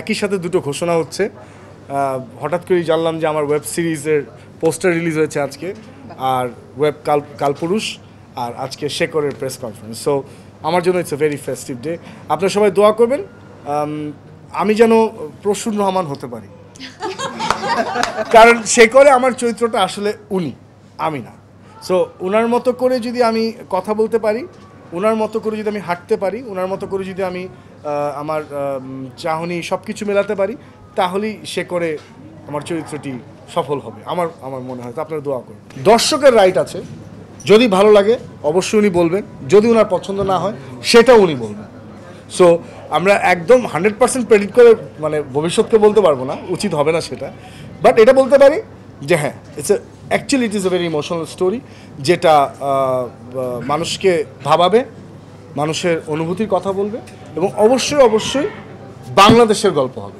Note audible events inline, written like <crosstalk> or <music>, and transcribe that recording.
একই সাথে দুটো ঘোষণা হচ্ছে হঠাৎ করেই জানলাম যে আমার ওয়েব সিরিজের পোস্টার রিলিজ হয়েছে আজকে আর ওয়েব কাল কালপুরুষ আর আজকে শেখরের প্রেস কনফারেন্স সো আমার জন্য it's a very festive day আপনারা সবাই দোয়া করবেন আমি যেন প্রসূন রহমান হতে পারি <laughs> কারণ করে আমার চরিত্রটা আসলে উনি আমি না সো ওনার মতো করে যদি আমি কথা বলতে পারি ওনার মতো করে যদি আমি হাঁটতে পারি ওনার মতো করে যদি আমি আমার চাহনি সব কিছু মেলাতে পারি তাহলেই সে করে আমার চরিত্রটি সফল হবে আমার আমার মনে হয় তো আপনারা দোয়া করুন দর্শকের রাইট আছে যদি ভালো লাগে অবশ্যই উনি বলবেন যদি ওনার পছন্দ না হয় সেটাও উনি বলবেন সো আমরা একদম হান্ড্রেড পার্সেন্ট প্রেডিক্ট করে মানে ভবিষ্যৎকে বলতে পারবো না উচিত হবে না সেটা বাট এটা বলতে পারি যে হ্যাঁ it's actually it is a very emotional story যেটা মানুষকে ভাবাবে মানুষের অনুভূতির কথা বলবে এবং অবশ্যই অবশ্যই বাংলাদেশের গল্প হবে